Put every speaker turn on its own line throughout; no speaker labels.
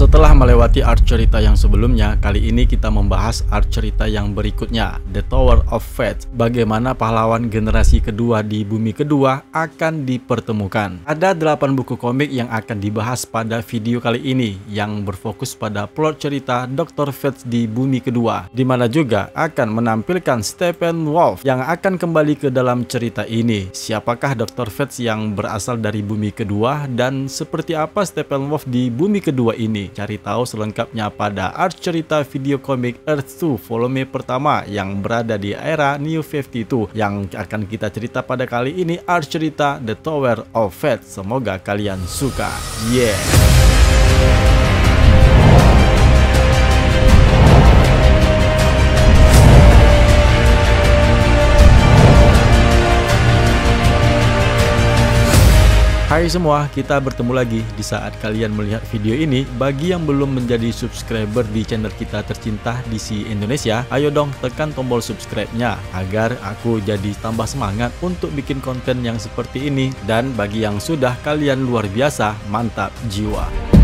Setelah melewati art cerita yang sebelumnya, kali ini kita membahas art cerita yang berikutnya, The Tower of Fate. Bagaimana pahlawan generasi kedua di bumi kedua akan dipertemukan. Ada 8 buku komik yang akan dibahas pada video kali ini yang berfokus pada plot cerita Dr. Fate di bumi kedua, di mana juga akan menampilkan Stephen Wolf yang akan kembali ke dalam cerita ini. Siapakah Dr. Fate yang berasal dari bumi kedua dan seperti apa Stephen Wolf di bumi kedua ini? Cari tahu selengkapnya pada art cerita video komik Earth 2 volume pertama yang berada di era New 52 yang akan kita cerita pada kali ini art cerita The Tower of Fate. Semoga kalian suka. Yeah. Hai semua, kita bertemu lagi di saat kalian melihat video ini. Bagi yang belum menjadi subscriber di channel kita tercinta DC Indonesia, ayo dong tekan tombol subscribe-nya agar aku jadi tambah semangat untuk bikin konten yang seperti ini. Dan bagi yang sudah, kalian luar biasa, mantap jiwa.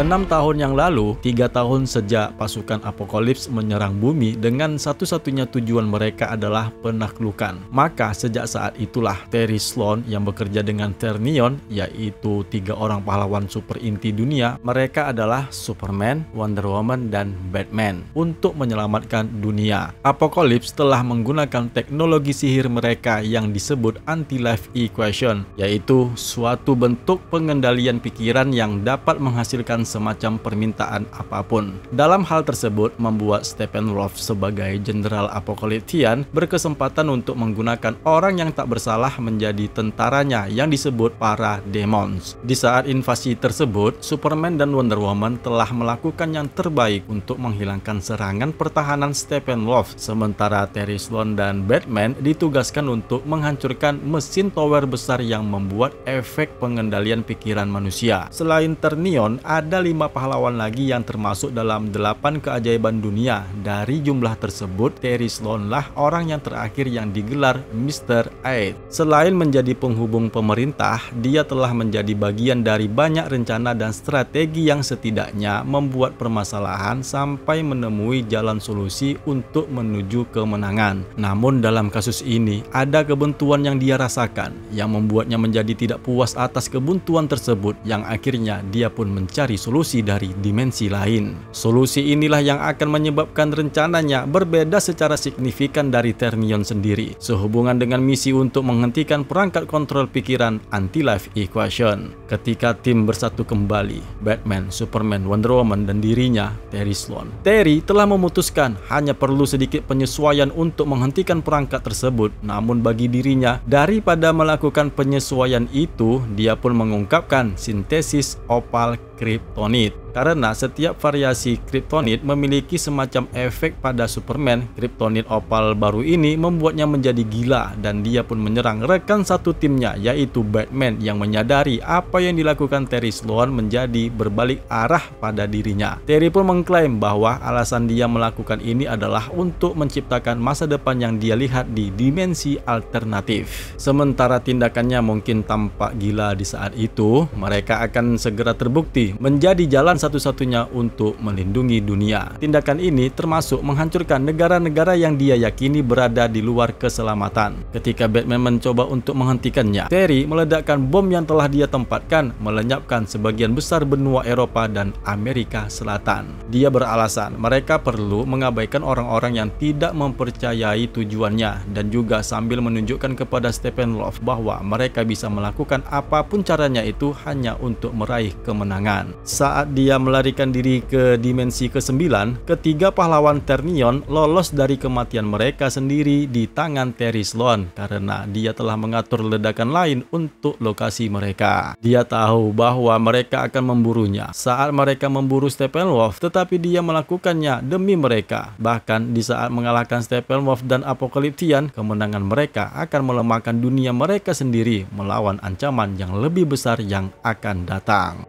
Enam tahun yang lalu, tiga tahun sejak pasukan Apokalips menyerang bumi dengan satu-satunya tujuan mereka adalah penaklukan. Maka sejak saat itulah Terry Sloan yang bekerja dengan Ternion, yaitu tiga orang pahlawan super inti dunia, mereka adalah Superman, Wonder Woman, dan Batman untuk menyelamatkan dunia. Apokalips telah menggunakan teknologi sihir mereka yang disebut anti-life equation, yaitu suatu bentuk pengendalian pikiran yang dapat menghasilkan melakukan semacam permintaan apapun. Dalam hal tersebut, membuat Stephen Wolf sebagai Jenderal Apokaliptian berkesempatan untuk menggunakan orang yang tak bersalah menjadi tentaranya yang disebut para Demons. Di saat invasi tersebut, Superman dan Wonder Woman telah melakukan yang terbaik untuk menghilangkan serangan pertahanan Stephen Wolf, sementara Terry Sloan dan Batman ditugaskan untuk menghancurkan mesin tower besar yang membuat efek pengendalian pikiran manusia. Selain Ternion, ada ada lima pahlawan lagi yang termasuk dalam delapan keajaiban dunia. Dari jumlah tersebut, Terry Sloan lah orang yang terakhir yang digelar Mr. Aid. Selain menjadi penghubung pemerintah, dia telah menjadi bagian dari banyak rencana dan strategi yang setidaknya membuat permasalahan sampai menemui jalan solusi untuk menuju kemenangan. Namun dalam kasus ini, ada kebuntuan yang dia rasakan yang membuatnya menjadi tidak puas atas kebuntuan tersebut yang akhirnya dia pun mencari solusi dari dimensi lain. Solusi inilah yang akan menyebabkan rencananya berbeda secara signifikan dari Ternion sendiri, sehubungan dengan misi untuk menghentikan perangkat kontrol pikiran anti-life equation. Ketika tim bersatu kembali, Batman, Superman, Wonder Woman, dan dirinya, Terry Sloan. Terry telah memutuskan hanya perlu sedikit penyesuaian untuk menghentikan perangkat tersebut, namun bagi dirinya, daripada melakukan penyesuaian itu, dia pun mengungkapkan sintesis opal krip kriptonit. Karena setiap variasi kriptonit memiliki semacam efek pada Superman, kriptonit opal baru ini membuatnya menjadi gila dan dia pun menyerang rekan satu timnya yaitu Batman yang menyadari apa yang dilakukan Terry Sloan menjadi berbalik arah pada dirinya. Terry pun mengklaim bahwa alasan dia melakukan ini adalah untuk menciptakan masa depan yang dia lihat di dimensi alternatif. Sementara tindakannya mungkin tampak gila di saat itu, mereka akan segera terbukti menjadi menjadi jalan satu-satunya untuk melindungi dunia. Tindakan ini termasuk menghancurkan negara-negara yang dia yakini berada di luar keselamatan. Ketika Batman mencoba untuk menghentikannya, Terry meledakkan bom yang telah dia tempatkan melenyapkan sebagian besar benua Eropa dan Amerika Selatan. Dia beralasan mereka perlu mengabaikan orang-orang yang tidak mempercayai tujuannya dan juga sambil menunjukkan kepada Stephen Love bahwa mereka bisa melakukan apapun caranya itu hanya untuk meraih kemenangan. Saat dia melarikan diri ke dimensi ke-9, ketiga pahlawan Ternion lolos dari kematian mereka sendiri di tangan Sloan karena dia telah mengatur ledakan lain untuk lokasi mereka. Dia tahu bahwa mereka akan memburunya saat mereka memburu Steppenwolf, tetapi dia melakukannya demi mereka. Bahkan di saat mengalahkan Steppenwolf dan Apokaliptian, kemenangan mereka akan melemahkan dunia mereka sendiri melawan ancaman yang lebih besar yang akan datang.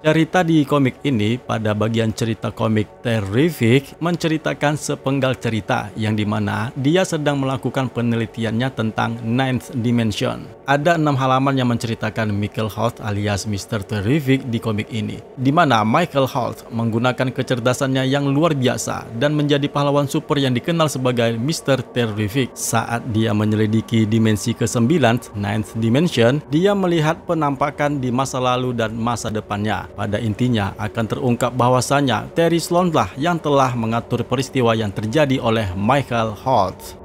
Cerita di komik ini pada bagian cerita komik Terrific menceritakan sepenggal cerita yang dimana dia sedang melakukan penelitiannya tentang Ninth Dimension. Ada enam halaman yang menceritakan Michael Holt alias Mr. Terrific di komik ini, dimana Michael Holt menggunakan kecerdasannya yang luar biasa dan menjadi pahlawan super yang dikenal sebagai Mr. Terrific. Saat dia menyelidiki dimensi ke-9, Ninth Dimension, dia melihat penampakan di masa lalu dan masa depannya pada intinya akan terungkap bahwasannya Terry Sloan lah yang telah mengatur peristiwa yang terjadi oleh Michael Holt.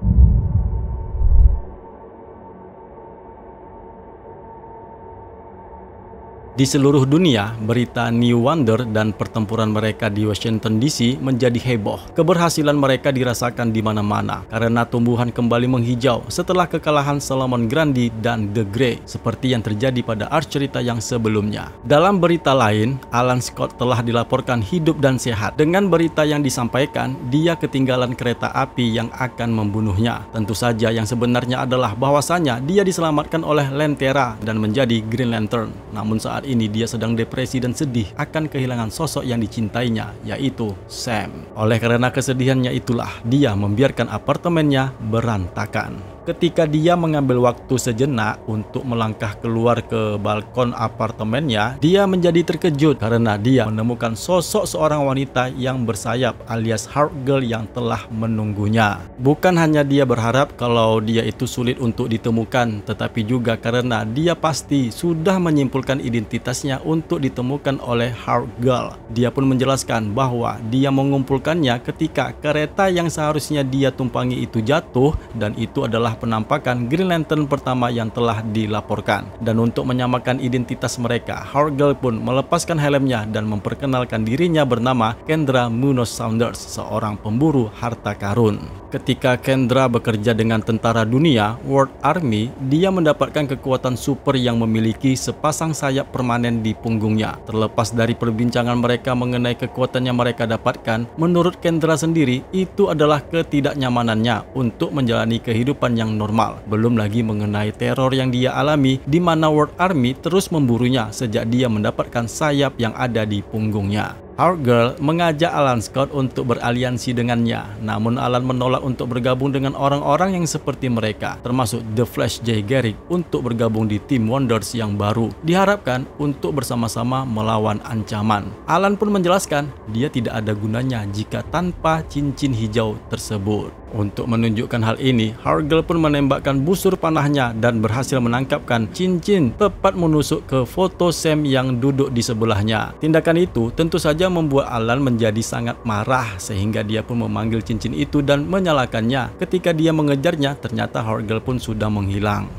Di seluruh dunia, berita New Wonder dan pertempuran mereka di Washington DC menjadi heboh. Keberhasilan mereka dirasakan di mana-mana karena tumbuhan kembali menghijau setelah kekalahan Solomon Grandi dan The Grey seperti yang terjadi pada art cerita yang sebelumnya. Dalam berita lain, Alan Scott telah dilaporkan hidup dan sehat. Dengan berita yang disampaikan, dia ketinggalan kereta api yang akan membunuhnya. Tentu saja yang sebenarnya adalah bahwasannya dia diselamatkan oleh Lentera dan menjadi Green Lantern. Namun saat ini dia sedang depresi dan sedih akan kehilangan sosok yang dicintainya, yaitu Sam. Oleh karena kesedihannya itulah, dia membiarkan apartemennya berantakan. Ketika dia mengambil waktu sejenak untuk melangkah keluar ke balkon apartemennya, dia menjadi terkejut karena dia menemukan sosok seorang wanita yang bersayap alias hard girl yang telah menunggunya. Bukan hanya dia berharap kalau dia itu sulit untuk ditemukan, tetapi juga karena dia pasti sudah menyimpulkan identitasnya untuk ditemukan oleh hard girl. Dia pun menjelaskan bahwa dia mengumpulkannya ketika kereta yang seharusnya dia tumpangi itu jatuh dan itu adalah adalah penampakan Green Lantern pertama yang telah dilaporkan. Dan untuk menyamakan identitas mereka, Hargel pun melepaskan helmnya dan memperkenalkan dirinya bernama Kendra Munoz Saunders, seorang pemburu harta karun. Ketika Kendra bekerja dengan tentara dunia, World Army, dia mendapatkan kekuatan super yang memiliki sepasang sayap permanen di punggungnya. Terlepas dari perbincangan mereka mengenai kekuatan yang mereka dapatkan, menurut Kendra sendiri, itu adalah ketidaknyamanannya untuk menjalani kehidupan yang yang normal. Belum lagi mengenai teror yang dia alami di mana World Army terus memburunya sejak dia mendapatkan sayap yang ada di punggungnya. Girl mengajak Alan Scott untuk beraliansi dengannya, namun Alan menolak untuk bergabung dengan orang-orang yang seperti mereka, termasuk The Flash Jay Garrick untuk bergabung di tim Wonders yang baru, diharapkan untuk bersama-sama melawan ancaman. Alan pun menjelaskan, dia tidak ada gunanya jika tanpa cincin hijau tersebut. Untuk menunjukkan hal ini, Hargel pun menembakkan busur panahnya dan berhasil menangkapkan cincin tepat menusuk ke foto Sam yang duduk di sebelahnya. Tindakan itu tentu saja membuat Alan menjadi sangat marah sehingga dia pun memanggil cincin itu dan menyalakannya. Ketika dia mengejarnya, ternyata Hargel pun sudah menghilang.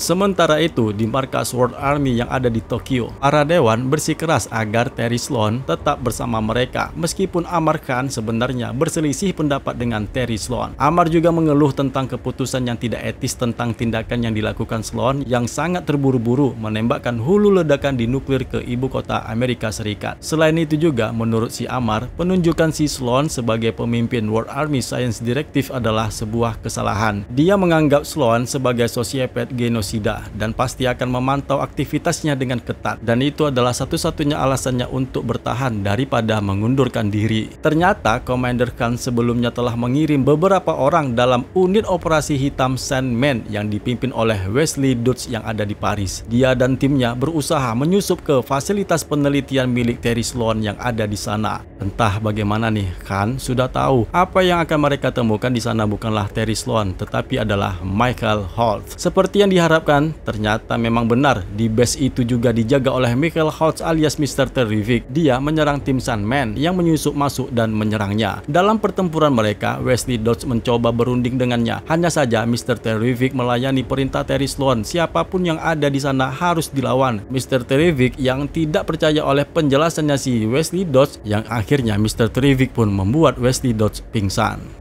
Sementara itu, di markas World Army yang ada di Tokyo, para dewan bersikeras agar Terry Sloan tetap bersama mereka meskipun Amar Khan sebenarnya berselisih pendapat dengan Terry Sloan. Amar juga mengeluh tentang keputusan yang tidak etis tentang tindakan yang dilakukan Sloan yang sangat terburu-buru menembakkan hulu ledakan di nuklir ke ibu kota Amerika Serikat. Selain itu juga, menurut si Amar, penunjukan si Sloan sebagai pemimpin World Army Science Directive adalah sebuah kesalahan. Dia menganggap Sloan sebagai sosiopat genosis al dan pasti akan memantau aktivitasnya dengan ketat. Dan itu adalah satu-satunya alasannya untuk bertahan daripada mengundurkan diri. Ternyata Commander Khan sebelumnya telah mengirim beberapa orang dalam unit operasi hitam Sandman yang dipimpin oleh Wesley Dutz yang ada di Paris. Dia dan timnya berusaha menyusup ke fasilitas penelitian milik Terry Sloan yang ada di sana. Entah bagaimana nih, Khan sudah tahu apa yang akan mereka temukan di sana bukanlah Terry Sloan tetapi adalah Michael Holt. Seperti yang diharapkan harapkan, ternyata memang benar. Di base itu juga dijaga oleh Michael Holtz alias Mr. Terrific. Dia menyerang tim Sandman yang menyusup masuk dan menyerangnya. Dalam pertempuran mereka, Wesley Dodds mencoba berunding dengannya. Hanya saja Mr. Terrific melayani perintah Terry Sloan. Siapapun yang ada di sana harus dilawan. Mr. Terrific yang tidak percaya oleh penjelasannya si Wesley Dodds yang akhirnya Mr. Terrific pun membuat Wesley Dodds pingsan.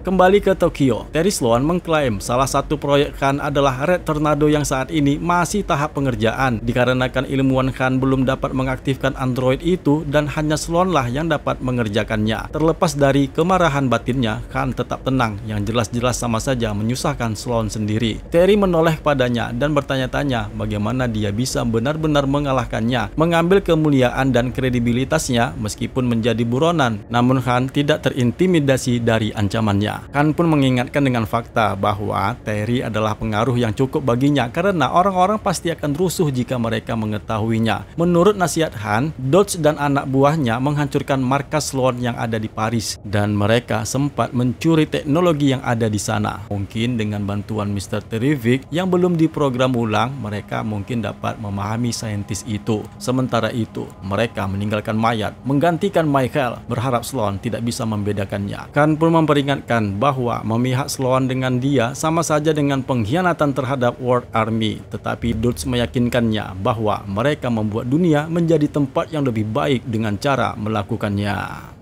Kembali ke Tokyo, Terry Sloan mengklaim salah satu proyek Khan adalah Red Tornado yang saat ini masih tahap pengerjaan dikarenakan ilmuwan Khan belum dapat mengaktifkan android itu dan hanya Sloan yang dapat mengerjakannya. Terlepas dari kemarahan batinnya, Khan tetap tenang yang jelas-jelas sama saja menyusahkan Sloan sendiri. Terry menoleh padanya dan bertanya-tanya bagaimana dia bisa benar-benar mengalahkannya, mengambil kemuliaan dan kredibilitasnya meskipun menjadi buronan. Namun Khan tidak terintimidasi dari ancamannya dunia. Khan pun mengingatkan dengan fakta bahwa Terry adalah pengaruh yang cukup baginya karena orang-orang pasti akan rusuh jika mereka mengetahuinya. Menurut nasihat Han, Dodge dan anak buahnya menghancurkan markas Sloan yang ada di Paris dan mereka sempat mencuri teknologi yang ada di sana. Mungkin dengan bantuan Mr. Terrific yang belum diprogram ulang, mereka mungkin dapat memahami saintis itu. Sementara itu, mereka meninggalkan mayat, menggantikan Michael, berharap Sloan tidak bisa membedakannya. Kan pun memperingatkan mengatakan bahwa memihak Sloan dengan dia sama saja dengan pengkhianatan terhadap World Army. Tetapi Dutch meyakinkannya bahwa mereka membuat dunia menjadi tempat yang lebih baik dengan cara melakukannya.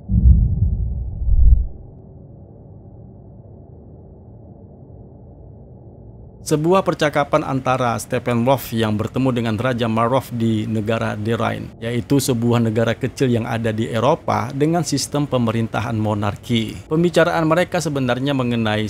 sebuah percakapan antara Wolf yang bertemu dengan Raja Marov di negara Derain, yaitu sebuah negara kecil yang ada di Eropa dengan sistem pemerintahan monarki. Pembicaraan mereka sebenarnya mengenai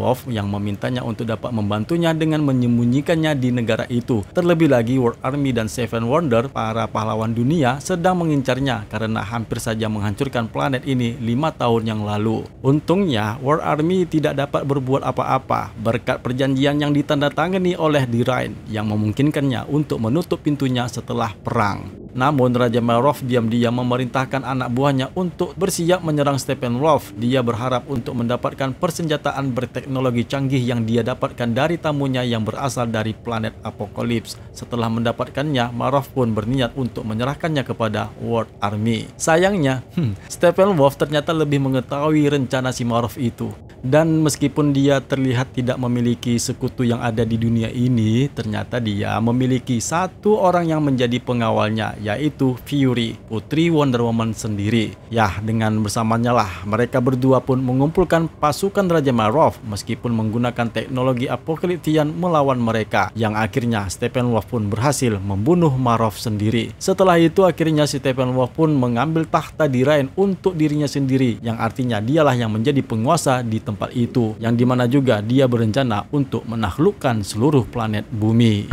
Wolf yang memintanya untuk dapat membantunya dengan menyembunyikannya di negara itu. Terlebih lagi World Army dan Seven Wonder, para pahlawan dunia, sedang mengincarnya karena hampir saja menghancurkan planet ini lima tahun yang lalu. Untungnya, World Army tidak dapat berbuat apa-apa berkat perjanjian yang ditandatangani oleh Dirain yang memungkinkannya untuk menutup pintunya setelah perang. Namun Raja Marov diam-diam memerintahkan anak buahnya untuk bersiap menyerang Steppenwolf. Dia berharap untuk mendapatkan persenjataan berteknologi canggih yang dia dapatkan dari tamunya yang berasal dari planet Apokolips. Setelah mendapatkannya, Marov pun berniat untuk menyerahkannya kepada World Army. Sayangnya, hmm, Steppenwolf ternyata lebih mengetahui rencana si Marov itu. Dan meskipun dia terlihat tidak memiliki sekutu sesuatu yang ada di dunia ini, ternyata dia memiliki satu orang yang menjadi pengawalnya, yaitu Fury, putri Wonder Woman sendiri. Yah, dengan bersamanya lah, mereka berdua pun mengumpulkan pasukan Raja Marov meskipun menggunakan teknologi apokaliptian melawan mereka, yang akhirnya Stephen Wolf pun berhasil membunuh Marov sendiri. Setelah itu akhirnya Stephen Wolf pun mengambil tahta di Rain untuk dirinya sendiri, yang artinya dialah yang menjadi penguasa di tempat itu, yang dimana juga dia berencana untuk menang menaklukkan seluruh planet bumi.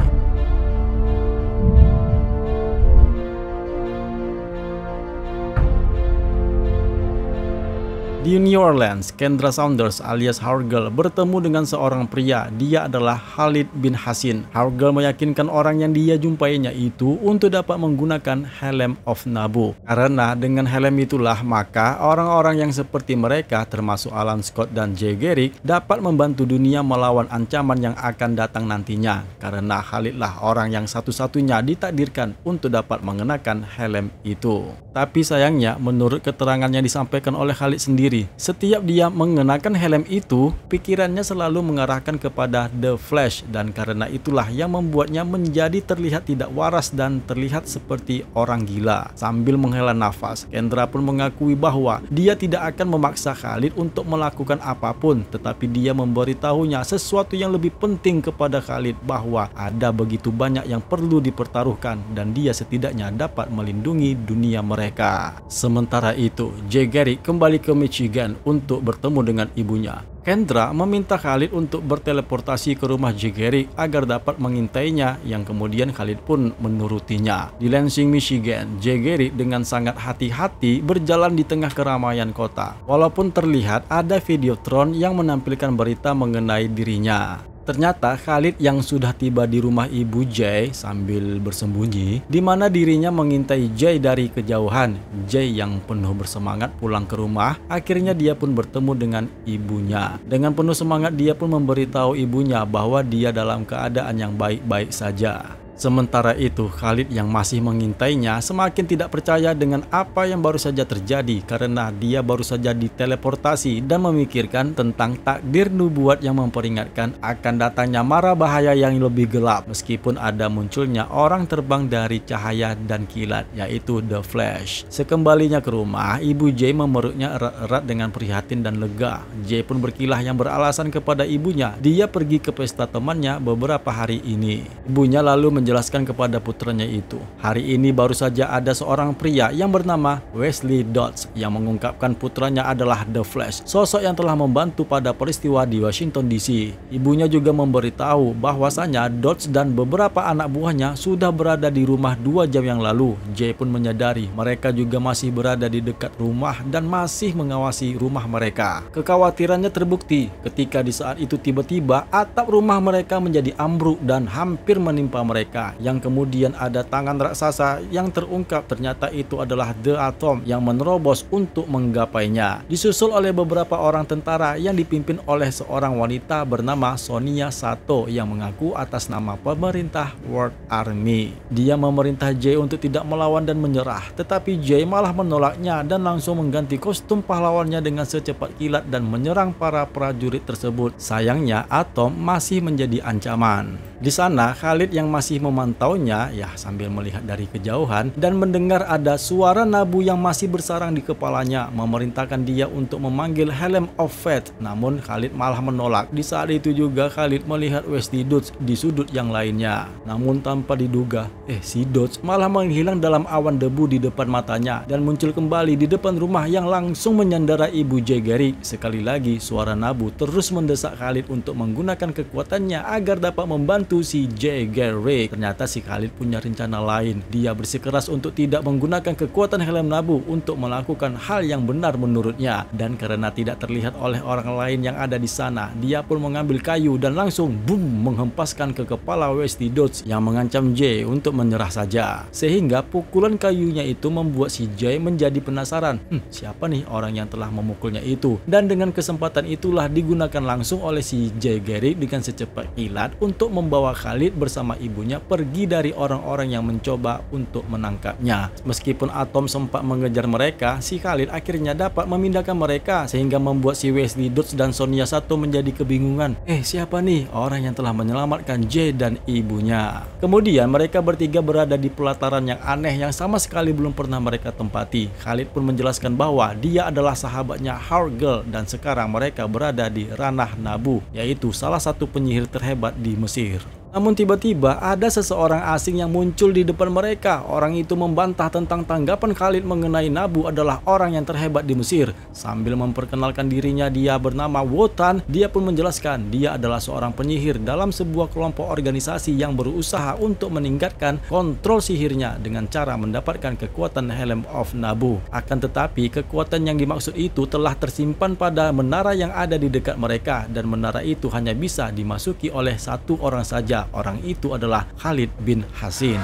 Di New Orleans, Kendra Saunders alias Hargel bertemu dengan seorang pria. Dia adalah Khalid bin Hasin. Hargel meyakinkan orang yang dia jumpainya itu untuk dapat menggunakan helm of Nabu. Karena dengan helm itulah maka orang-orang yang seperti mereka termasuk Alan Scott dan Jay Garrick dapat membantu dunia melawan ancaman yang akan datang nantinya. Karena Khalidlah orang yang satu-satunya ditakdirkan untuk dapat mengenakan helm itu. Tapi sayangnya menurut keterangan yang disampaikan oleh Khalid sendiri sendiri. Setiap dia mengenakan helm itu, pikirannya selalu mengarahkan kepada The Flash dan karena itulah yang membuatnya menjadi terlihat tidak waras dan terlihat seperti orang gila. Sambil menghela nafas, Kendra pun mengakui bahwa dia tidak akan memaksa Khalid untuk melakukan apapun, tetapi dia memberitahunya sesuatu yang lebih penting kepada Khalid bahwa ada begitu banyak yang perlu dipertaruhkan dan dia setidaknya dapat melindungi dunia mereka. Sementara itu, Jay Garrick kembali ke Michigan Michigan untuk bertemu dengan ibunya. Kendra meminta Khalid untuk berteleportasi ke rumah Jigeri agar dapat mengintainya yang kemudian Khalid pun menurutinya. Di Lansing, Michigan, Jigeri dengan sangat hati-hati berjalan di tengah keramaian kota. Walaupun terlihat ada videotron yang menampilkan berita mengenai dirinya. Ternyata Khalid yang sudah tiba di rumah ibu Jay sambil bersembunyi, di mana dirinya mengintai Jay dari kejauhan. Jay yang penuh bersemangat pulang ke rumah, akhirnya dia pun bertemu dengan ibunya. Dengan penuh semangat dia pun memberitahu ibunya bahwa dia dalam keadaan yang baik-baik saja. Sementara itu, Khalid yang masih mengintainya semakin tidak percaya dengan apa yang baru saja terjadi karena dia baru saja diteleportasi dan memikirkan tentang takdir nubuat yang memperingatkan akan datangnya mara bahaya yang lebih gelap meskipun ada munculnya orang terbang dari cahaya dan kilat yaitu The Flash. Sekembalinya ke rumah, ibu Jay memeruknya erat-erat dengan prihatin dan lega. Jay pun berkilah yang beralasan kepada ibunya dia pergi ke pesta temannya beberapa hari ini. Ibunya lalu menjelaskan menjelaskan kepada putranya itu. Hari ini baru saja ada seorang pria yang bernama Wesley Dodds yang mengungkapkan putranya adalah The Flash, sosok yang telah membantu pada peristiwa di Washington DC. Ibunya juga memberitahu bahwasanya Dodds dan beberapa anak buahnya sudah berada di rumah dua jam yang lalu. Jay pun menyadari mereka juga masih berada di dekat rumah dan masih mengawasi rumah mereka. Kekhawatirannya terbukti ketika di saat itu tiba-tiba atap rumah mereka menjadi ambruk dan hampir menimpa mereka mereka yang kemudian ada tangan raksasa yang terungkap ternyata itu adalah The Atom yang menerobos untuk menggapainya. Disusul oleh beberapa orang tentara yang dipimpin oleh seorang wanita bernama Sonia Sato yang mengaku atas nama pemerintah World Army. Dia memerintah Jay untuk tidak melawan dan menyerah, tetapi Jay malah menolaknya dan langsung mengganti kostum pahlawannya dengan secepat kilat dan menyerang para prajurit tersebut. Sayangnya, Atom masih menjadi ancaman. Di sana, Khalid yang masih memantaunya ya sambil melihat dari kejauhan dan mendengar ada suara Nabu yang masih bersarang di kepalanya memerintahkan dia untuk memanggil Helm of Fate. Namun Khalid malah menolak. Di saat itu juga Khalid melihat Westy Dodds di sudut yang lainnya. Namun tanpa diduga, eh si Dodds malah menghilang dalam awan debu di depan matanya dan muncul kembali di depan rumah yang langsung menyandara ibu Jagari. Sekali lagi suara Nabu terus mendesak Khalid untuk menggunakan kekuatannya agar dapat membantu si Jagari ternyata si Khalid punya rencana lain. Dia bersikeras untuk tidak menggunakan kekuatan helm Nabu untuk melakukan hal yang benar menurutnya. Dan karena tidak terlihat oleh orang lain yang ada di sana, dia pun mengambil kayu dan langsung boom menghempaskan ke kepala Westy Dodge yang mengancam Jay untuk menyerah saja. Sehingga pukulan kayunya itu membuat si Jay menjadi penasaran, Hm, siapa nih orang yang telah memukulnya itu? Dan dengan kesempatan itulah digunakan langsung oleh si Jay Gary dengan secepat kilat untuk membawa Khalid bersama ibunya pergi dari orang-orang yang mencoba untuk menangkapnya. Meskipun Atom sempat mengejar mereka, si Khalid akhirnya dapat memindahkan mereka sehingga membuat si Wesley Dodds dan Sonia Sato menjadi kebingungan. Eh, siapa nih orang yang telah menyelamatkan Jay dan ibunya? Kemudian mereka bertiga berada di pelataran yang aneh yang sama sekali belum pernah mereka tempati. Khalid pun menjelaskan bahwa dia adalah sahabatnya Hargel dan sekarang mereka berada di ranah Nabu, yaitu salah satu penyihir terhebat di Mesir. Namun tiba-tiba ada seseorang asing yang muncul di depan mereka. Orang itu membantah tentang tanggapan Khalid mengenai Nabu adalah orang yang terhebat di Mesir. Sambil memperkenalkan dirinya dia bernama Wotan, dia pun menjelaskan dia adalah seorang penyihir dalam sebuah kelompok organisasi yang berusaha untuk meningkatkan kontrol sihirnya dengan cara mendapatkan kekuatan Helm of Nabu. Akan tetapi kekuatan yang dimaksud itu telah tersimpan pada menara yang ada di dekat mereka dan menara itu hanya bisa dimasuki oleh satu orang saja orang itu adalah Khalid bin Hasin.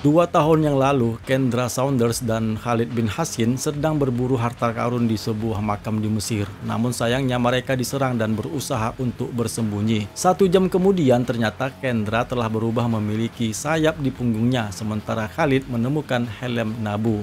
Dua tahun yang lalu, Kendra Saunders dan Khalid bin Hasin sedang berburu harta karun di sebuah makam di Mesir. Namun sayangnya mereka diserang dan berusaha untuk bersembunyi. Satu jam kemudian ternyata Kendra telah berubah memiliki sayap di punggungnya, sementara Khalid menemukan helm Nabu.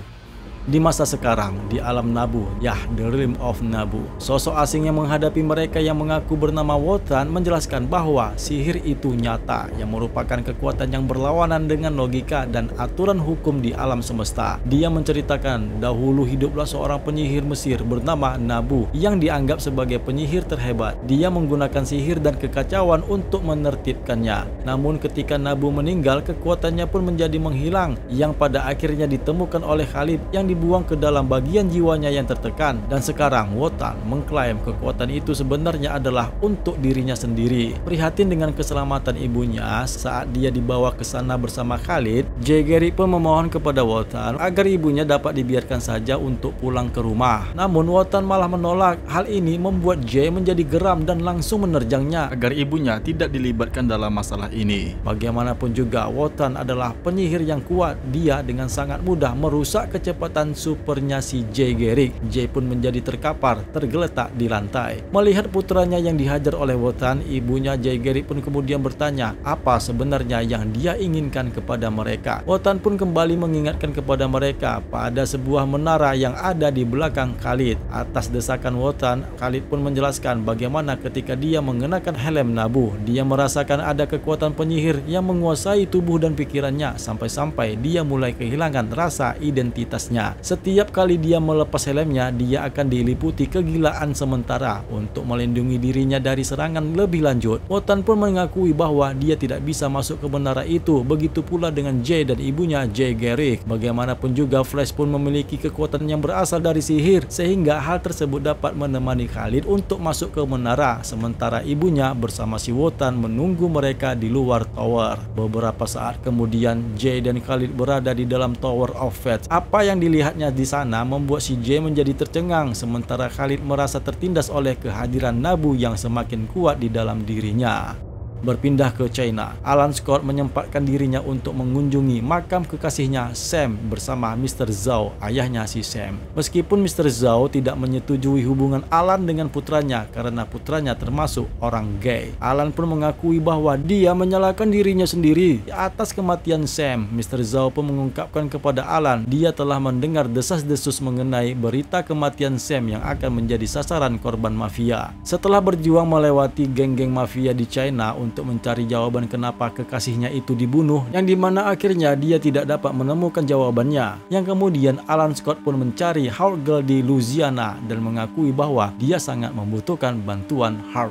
Di masa sekarang, di alam Nabu, Yah the Realm of Nabu, sosok asing yang menghadapi mereka yang mengaku bernama Wotan menjelaskan bahwa sihir itu nyata yang merupakan kekuatan yang berlawanan dengan logika dan aturan hukum di alam semesta. Dia menceritakan dahulu hiduplah seorang penyihir Mesir bernama Nabu yang dianggap sebagai penyihir terhebat. Dia menggunakan sihir dan kekacauan untuk menertibkannya. Namun ketika Nabu meninggal, kekuatannya pun menjadi menghilang yang pada akhirnya ditemukan oleh Khalid yang di dibuang ke dalam bagian jiwanya yang tertekan dan sekarang Wotan mengklaim kekuatan itu sebenarnya adalah untuk dirinya sendiri. Prihatin dengan keselamatan ibunya saat dia dibawa ke sana bersama Khalid, Jaegeri pun memohon kepada Wotan agar ibunya dapat dibiarkan saja untuk pulang ke rumah. Namun Wotan malah menolak. Hal ini membuat Jay menjadi geram dan langsung menerjangnya agar ibunya tidak dilibatkan dalam masalah ini. Bagaimanapun juga Wotan adalah penyihir yang kuat. Dia dengan sangat mudah merusak kecepatan dan supernya si Jay Garrick. Jay pun menjadi terkapar, tergeletak di lantai. Melihat putranya yang dihajar oleh Wotan, ibunya Jay Garrick pun kemudian bertanya apa sebenarnya yang dia inginkan kepada mereka. Wotan pun kembali mengingatkan kepada mereka pada sebuah menara yang ada di belakang Khalid. Atas desakan Wotan, Khalid pun menjelaskan bagaimana ketika dia mengenakan helm Nabu, dia merasakan ada kekuatan penyihir yang menguasai tubuh dan pikirannya sampai-sampai dia mulai kehilangan rasa identitasnya. Setiap kali dia melepas helmnya, dia akan diliputi kegilaan sementara untuk melindungi dirinya dari serangan lebih lanjut. Wotan pun mengakui bahwa dia tidak bisa masuk ke menara itu, begitu pula dengan Jay dan ibunya Jay Garrick. Bagaimanapun juga Flash pun memiliki kekuatan yang berasal dari sihir, sehingga hal tersebut dapat menemani Khalid untuk masuk ke menara, sementara ibunya bersama si Wotan menunggu mereka di luar tower. Beberapa saat kemudian, Jay dan Khalid berada di dalam Tower of Fate. Apa yang dilihat melihatnya di sana membuat si J menjadi tercengang sementara Khalid merasa tertindas oleh kehadiran Nabu yang semakin kuat di dalam dirinya berpindah ke China. Alan Scott menyempatkan dirinya untuk mengunjungi makam kekasihnya Sam bersama Mr. Zhao, ayahnya si Sam. Meskipun Mr. Zhao tidak menyetujui hubungan Alan dengan putranya karena putranya termasuk orang gay. Alan pun mengakui bahwa dia menyalahkan dirinya sendiri atas kematian Sam. Mr. Zhao pun mengungkapkan kepada Alan dia telah mendengar desas-desus mengenai berita kematian Sam yang akan menjadi sasaran korban mafia. Setelah berjuang melewati geng-geng mafia di China untuk mencari jawaban kenapa kekasihnya itu dibunuh yang dimana akhirnya dia tidak dapat menemukan jawabannya. Yang kemudian Alan Scott pun mencari Howard di Louisiana dan mengakui bahwa dia sangat membutuhkan bantuan Howard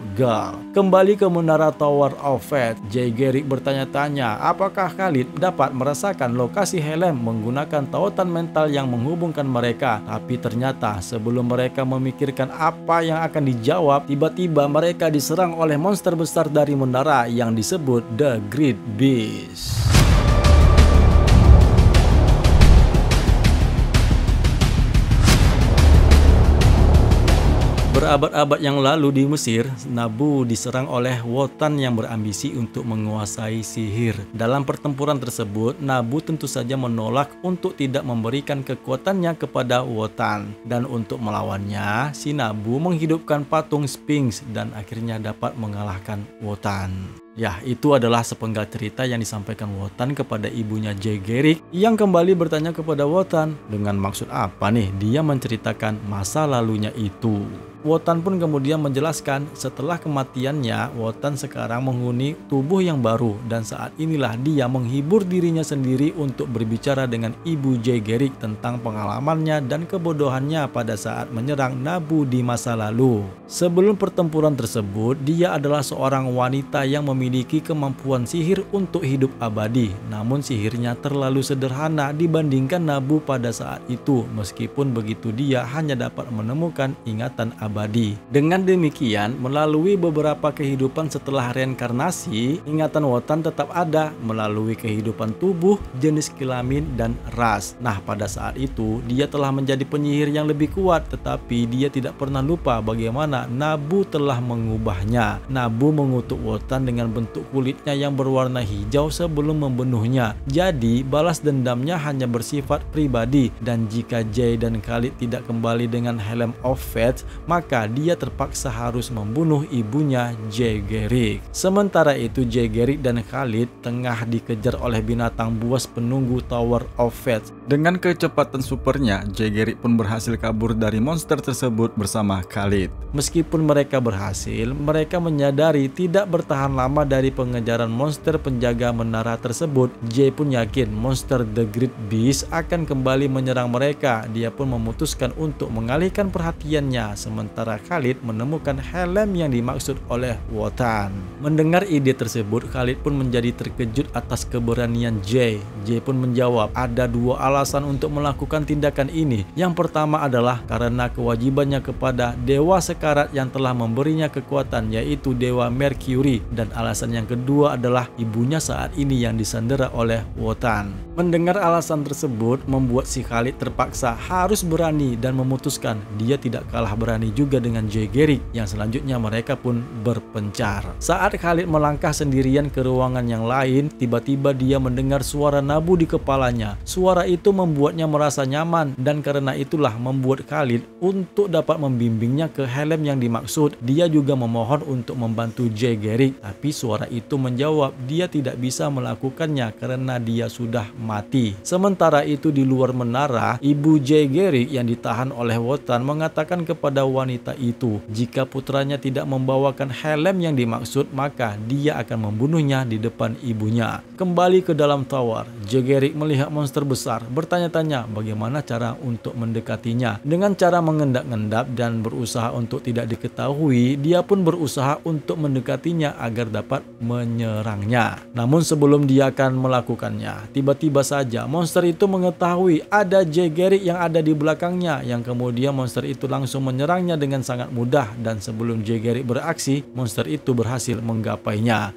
Kembali ke Menara Tower of Fate, Jay Garrick bertanya-tanya apakah Khalid dapat merasakan lokasi Helm menggunakan tautan mental yang menghubungkan mereka. Tapi ternyata sebelum mereka memikirkan apa yang akan dijawab, tiba-tiba mereka diserang oleh monster besar dari Menara yang disebut The Great Beast. Berabad-abad yang lalu di Mesir, Nabu diserang oleh Wotan yang berambisi untuk menguasai sihir. Dalam pertempuran tersebut, Nabu tentu saja menolak untuk tidak memberikan kekuatannya kepada Wotan. Dan untuk melawannya, si Nabu menghidupkan patung Sphinx dan akhirnya dapat mengalahkan Wotan. Ya, itu adalah sepenggal cerita yang disampaikan Wotan kepada ibunya Jagerik yang kembali bertanya kepada Wotan dengan maksud apa nih dia menceritakan masa lalunya itu. Wotan pun kemudian menjelaskan setelah kematiannya, Wotan sekarang menghuni tubuh yang baru dan saat inilah dia menghibur dirinya sendiri untuk berbicara dengan Ibu Gerik tentang pengalamannya dan kebodohannya pada saat menyerang Nabu di masa lalu. Sebelum pertempuran tersebut, dia adalah seorang wanita yang memiliki kemampuan sihir untuk hidup abadi, namun sihirnya terlalu sederhana dibandingkan Nabu pada saat itu meskipun begitu dia hanya dapat menemukan ingatan abadi abadi. Dengan demikian, melalui beberapa kehidupan setelah reinkarnasi, ingatan Wotan tetap ada melalui kehidupan tubuh, jenis kelamin, dan ras. Nah, pada saat itu, dia telah menjadi penyihir yang lebih kuat, tetapi dia tidak pernah lupa bagaimana Nabu telah mengubahnya. Nabu mengutuk Wotan dengan bentuk kulitnya yang berwarna hijau sebelum membunuhnya. Jadi, balas dendamnya hanya bersifat pribadi, dan jika Jay dan Khalid tidak kembali dengan helm of fate, maka dia terpaksa harus membunuh ibunya Jegerik. Sementara itu Jegerik dan Khalid tengah dikejar oleh binatang buas penunggu Tower of Fate. Dengan kecepatan supernya, Jegerik pun berhasil kabur dari monster tersebut bersama Khalid. Meskipun mereka berhasil, mereka menyadari tidak bertahan lama dari pengejaran monster penjaga menara tersebut. Jay pun yakin monster The Great Beast akan kembali menyerang mereka. Dia pun memutuskan untuk mengalihkan perhatiannya sementara antara Khalid menemukan helm yang dimaksud oleh Wotan. Mendengar ide tersebut, Khalid pun menjadi terkejut atas keberanian Jay. Jay pun menjawab, ada dua alasan untuk melakukan tindakan ini. Yang pertama adalah karena kewajibannya kepada Dewa Sekarat yang telah memberinya kekuatan, yaitu Dewa Mercury. Dan alasan yang kedua adalah ibunya saat ini yang disandera oleh Wotan. Mendengar alasan tersebut membuat si Khalid terpaksa harus berani dan memutuskan dia tidak kalah berani juga dengan Jay Garrick yang selanjutnya mereka pun berpencar. Saat Khalid melangkah sendirian ke ruangan yang lain, tiba-tiba dia mendengar suara nabu di kepalanya. Suara itu membuatnya merasa nyaman dan karena itulah membuat Khalid untuk dapat membimbingnya ke helm yang dimaksud. Dia juga memohon untuk membantu Jay Garrick, tapi suara itu menjawab dia tidak bisa melakukannya karena dia sudah mati. Sementara itu di luar menara, ibu Jay Garrick yang ditahan oleh Wotan mengatakan kepada Wan wanita itu. Jika putranya tidak membawakan helm yang dimaksud, maka dia akan membunuhnya di depan ibunya. Kembali ke dalam tower, Jegerik melihat monster besar, bertanya-tanya bagaimana cara untuk mendekatinya. Dengan cara mengendap-endap dan berusaha untuk tidak diketahui, dia pun berusaha untuk mendekatinya agar dapat menyerangnya. Namun sebelum dia akan melakukannya, tiba-tiba saja monster itu mengetahui ada Jegerik yang ada di belakangnya yang kemudian monster itu langsung menyerangnya dengan sangat mudah dan sebelum Jay Garrick beraksi, monster itu berhasil menggapainya.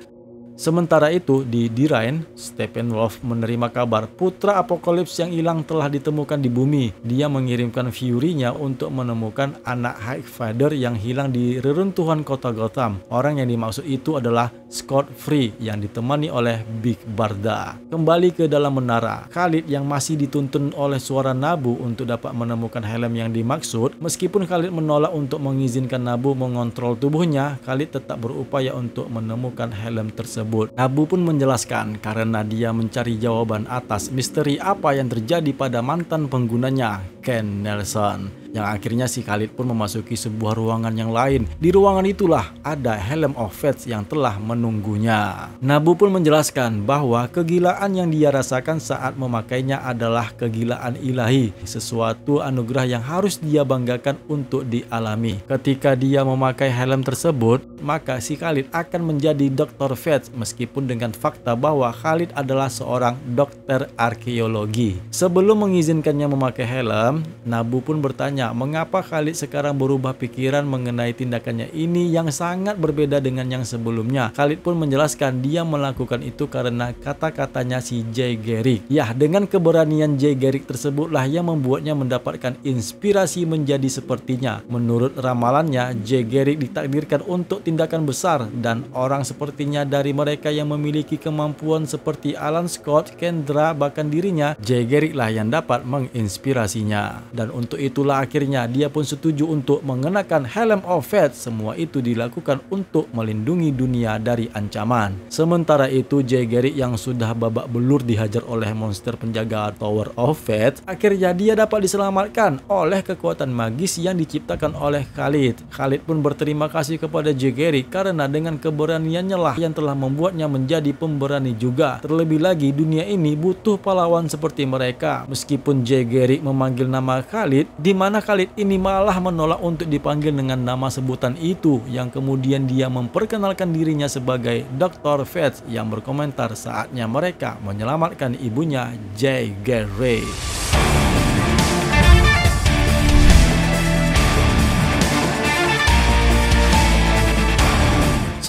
Sementara itu, di Dirain, Steppenwolf menerima kabar putra Apokalips yang hilang telah ditemukan di bumi. Dia mengirimkan Fury-nya untuk menemukan anak High Highfather yang hilang di reruntuhan kota Gotham. Orang yang dimaksud itu adalah Scott Free yang ditemani oleh Big Barda. Kembali ke dalam menara, Khalid yang masih dituntun oleh suara Nabu untuk dapat menemukan helm yang dimaksud, meskipun Khalid menolak untuk mengizinkan Nabu mengontrol tubuhnya, Khalid tetap berupaya untuk menemukan helm tersebut tersebut. Nabu pun menjelaskan karena dia mencari jawaban atas misteri apa yang terjadi pada mantan penggunanya, Ken Nelson yang akhirnya si Khalid pun memasuki sebuah ruangan yang lain. Di ruangan itulah ada Helm of Fates yang telah menunggunya. Nabu pun menjelaskan bahwa kegilaan yang dia rasakan saat memakainya adalah kegilaan ilahi, sesuatu anugerah yang harus dia banggakan untuk dialami. Ketika dia memakai helm tersebut, maka si Khalid akan menjadi Dr. Fates meskipun dengan fakta bahwa Khalid adalah seorang dokter arkeologi. Sebelum mengizinkannya memakai helm, Nabu pun bertanya bertanya mengapa Khalid sekarang berubah pikiran mengenai tindakannya ini yang sangat berbeda dengan yang sebelumnya. Khalid pun menjelaskan dia melakukan itu karena kata-katanya si Jay Garrick. Yah, dengan keberanian Jay Garrick tersebutlah yang membuatnya mendapatkan inspirasi menjadi sepertinya. Menurut ramalannya, Jay Garrick ditakdirkan untuk tindakan besar dan orang sepertinya dari mereka yang memiliki kemampuan seperti Alan Scott, Kendra, bahkan dirinya, Jay Garrick lah yang dapat menginspirasinya. Dan untuk itulah Akhirnya dia pun setuju untuk mengenakan helm of fate. Semua itu dilakukan untuk melindungi dunia dari ancaman. Sementara itu Jay Garrick yang sudah babak belur dihajar oleh monster penjaga Tower of Fate, akhirnya dia dapat diselamatkan oleh kekuatan magis yang diciptakan oleh Khalid. Khalid pun berterima kasih kepada Jay Garrick karena dengan keberaniannya lah yang telah membuatnya menjadi pemberani juga. Terlebih lagi dunia ini butuh pahlawan seperti mereka. Meskipun Jay Garrick memanggil nama Khalid, di mana karena Khalid ini malah menolak untuk dipanggil dengan nama sebutan itu yang kemudian dia memperkenalkan dirinya sebagai Dr. Fetz yang berkomentar saatnya mereka menyelamatkan ibunya Jay Gary.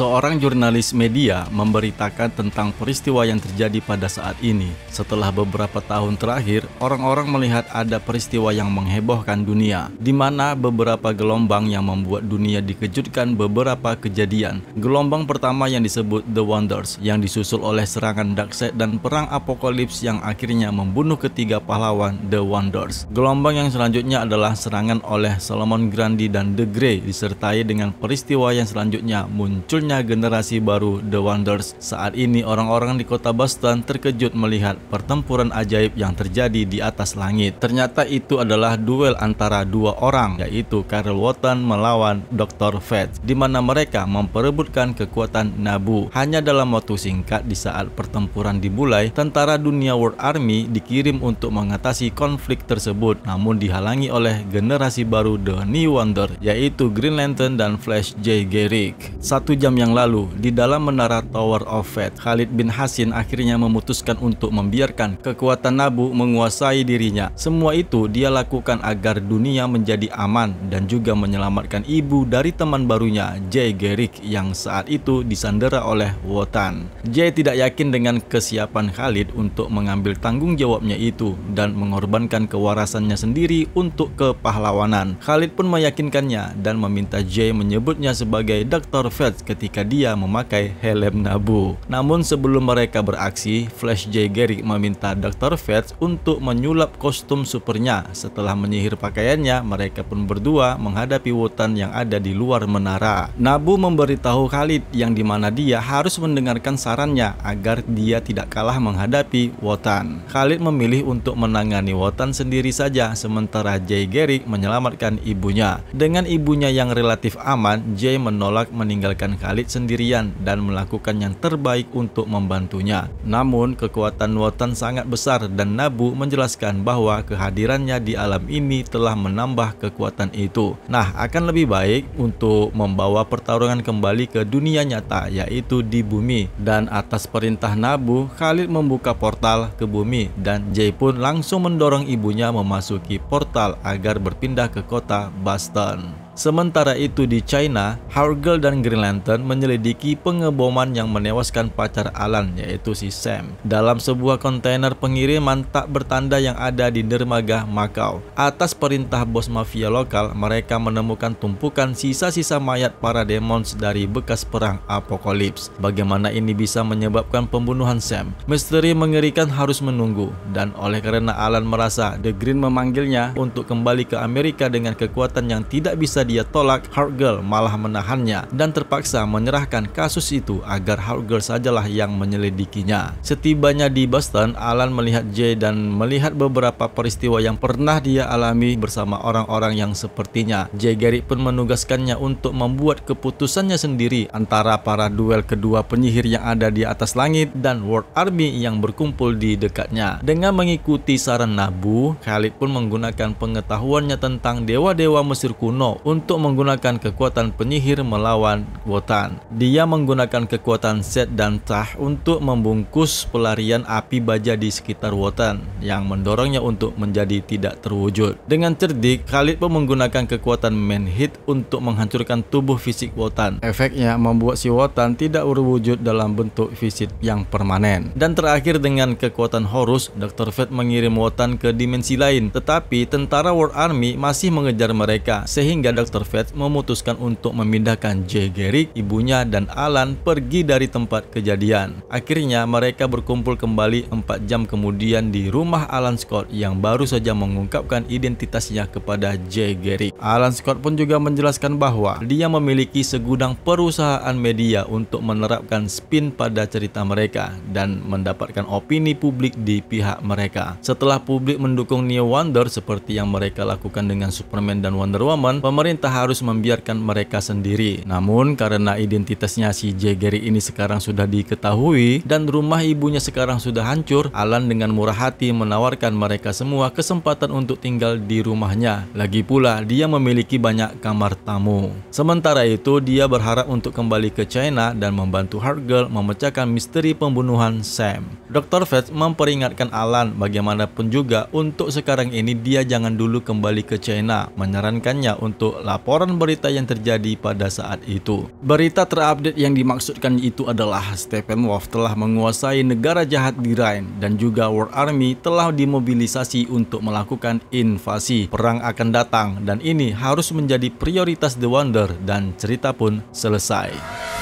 Seorang jurnalis media memberitakan tentang peristiwa yang terjadi pada saat ini. Setelah beberapa tahun terakhir, orang-orang melihat ada peristiwa yang menghebohkan dunia, di mana beberapa gelombang yang membuat dunia dikejutkan beberapa kejadian. Gelombang pertama yang disebut The Wonders, yang disusul oleh serangan Darkseid dan perang Apokalips yang akhirnya membunuh ketiga pahlawan The Wonders. Gelombang yang selanjutnya adalah serangan oleh Solomon Grandi dan The Grey, disertai dengan peristiwa yang selanjutnya munculnya munculnya generasi baru The Wonders. Saat ini orang-orang di kota Boston terkejut melihat pertempuran ajaib yang terjadi di atas langit. Ternyata itu adalah duel antara dua orang, yaitu Carol Watton melawan Dr. Fate, di mana mereka memperebutkan kekuatan Nabu. Hanya dalam waktu singkat di saat pertempuran dimulai, tentara dunia World Army dikirim untuk mengatasi konflik tersebut, namun dihalangi oleh generasi baru The New Wonder, yaitu Green Lantern dan Flash J. Garrick. Satu jam yang lalu, di dalam menara Tower of Fate, Khalid bin Hasin akhirnya memutuskan untuk membiarkan kekuatan Nabu menguasai dirinya. Semua itu dia lakukan agar dunia menjadi aman dan juga menyelamatkan ibu dari teman barunya, Jay Garrick, yang saat itu disandera oleh Wotan. Jay tidak yakin dengan kesiapan Khalid untuk mengambil tanggung jawabnya itu dan mengorbankan kewarasannya sendiri untuk kepahlawanan. Khalid pun meyakinkannya dan meminta Jay menyebutnya sebagai Dr. Fate ketika ketika dia memakai helm Nabu. Namun sebelum mereka beraksi, Flash J. Garrick meminta Dr. Fetch untuk menyulap kostum supernya. Setelah menyihir pakaiannya, mereka pun berdua menghadapi Wotan yang ada di luar menara. Nabu memberitahu Khalid yang dimana dia harus mendengarkan sarannya agar dia tidak kalah menghadapi Wotan. Khalid memilih untuk menangani Wotan sendiri saja sementara Jay Garrick menyelamatkan ibunya. Dengan ibunya yang relatif aman, Jay menolak meninggalkan Khalid Khalid sendirian dan melakukan yang terbaik untuk membantunya. Namun, kekuatan Wotan sangat besar dan Nabu menjelaskan bahwa kehadirannya di alam ini telah menambah kekuatan itu. Nah, akan lebih baik untuk membawa pertarungan kembali ke dunia nyata yaitu di bumi. Dan atas perintah Nabu, Khalid membuka portal ke bumi dan Jay pun langsung mendorong ibunya memasuki portal agar berpindah ke kota Boston. Sementara itu di China, Hargill dan Green Lantern menyelidiki pengeboman yang menewaskan pacar Alan yaitu si Sam dalam sebuah kontainer pengiriman tak bertanda yang ada di dermaga Macau. Atas perintah bos mafia lokal, mereka menemukan tumpukan sisa-sisa mayat para demons dari bekas perang Apokalips. Bagaimana ini bisa menyebabkan pembunuhan Sam? Misteri mengerikan harus menunggu dan oleh karena Alan merasa The Green memanggilnya untuk kembali ke Amerika dengan kekuatan yang tidak bisa dia tolak, Hard Girl malah menahannya dan terpaksa menyerahkan kasus itu agar Hard Girl sajalah yang menyelidikinya. Setibanya di Boston, Alan melihat Jay dan melihat beberapa peristiwa yang pernah dia alami bersama orang-orang yang sepertinya. Jay Garrick pun menugaskannya untuk membuat keputusannya sendiri antara para duel kedua penyihir yang ada di atas langit dan World Army yang berkumpul di dekatnya. Dengan mengikuti saran Nabu, Khalid pun menggunakan pengetahuannya tentang dewa-dewa Mesir kuno untuk untuk menggunakan kekuatan penyihir melawan Wotan. Dia menggunakan kekuatan Set dan Tah untuk membungkus pelarian api baja di sekitar Wotan yang mendorongnya untuk menjadi tidak terwujud. Dengan cerdik, Khalid pun menggunakan kekuatan Manhit untuk menghancurkan tubuh fisik Wotan. Efeknya membuat si Wotan tidak berwujud dalam bentuk fisik yang permanen. Dan terakhir dengan kekuatan Horus, Dr. Fate mengirim Wotan ke dimensi lain. Tetapi tentara World Army masih mengejar mereka sehingga Fate memutuskan untuk memindahkan Jay Garrick, ibunya, dan Alan pergi dari tempat kejadian. Akhirnya, mereka berkumpul kembali 4 jam kemudian di rumah Alan Scott yang baru saja mengungkapkan identitasnya kepada Jay Garrick. Alan Scott pun juga menjelaskan bahwa dia memiliki segudang perusahaan media untuk menerapkan spin pada cerita mereka dan mendapatkan opini publik di pihak mereka. Setelah publik mendukung New Wonder seperti yang mereka lakukan dengan Superman dan Wonder Woman, pemerintah pemerintah harus membiarkan mereka sendiri. Namun karena identitasnya si Gary ini sekarang sudah diketahui dan rumah ibunya sekarang sudah hancur, Alan dengan murah hati menawarkan mereka semua kesempatan untuk tinggal di rumahnya. Lagi pula dia memiliki banyak kamar tamu. Sementara itu dia berharap untuk kembali ke China dan membantu Girl memecahkan misteri pembunuhan Sam. Dr. Fett memperingatkan Alan bagaimanapun juga untuk sekarang ini dia jangan dulu kembali ke China, menyarankannya untuk laporan berita yang terjadi pada saat itu. Berita terupdate yang dimaksudkan itu adalah Stephen Wolf telah menguasai negara jahat di Rhine dan juga War Army telah dimobilisasi untuk melakukan invasi. Perang akan datang dan ini harus menjadi prioritas The Wonder dan cerita pun selesai.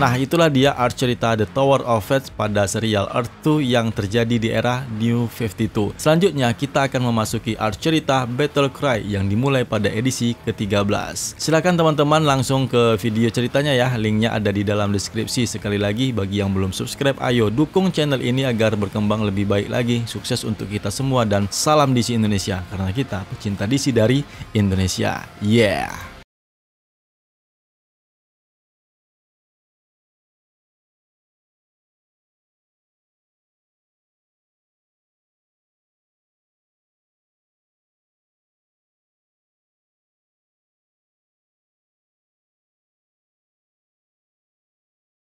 Nah itulah dia art cerita The Tower of Fate pada serial Earth 2 yang terjadi di era New 52. Selanjutnya kita akan memasuki art cerita Battle Cry yang dimulai pada edisi ke-13. Silahkan teman-teman langsung ke video ceritanya ya, linknya ada di dalam deskripsi. Sekali lagi bagi yang belum subscribe ayo dukung channel ini agar berkembang lebih baik lagi. Sukses untuk kita semua dan salam DC Indonesia karena kita pecinta DC dari Indonesia. Yeah!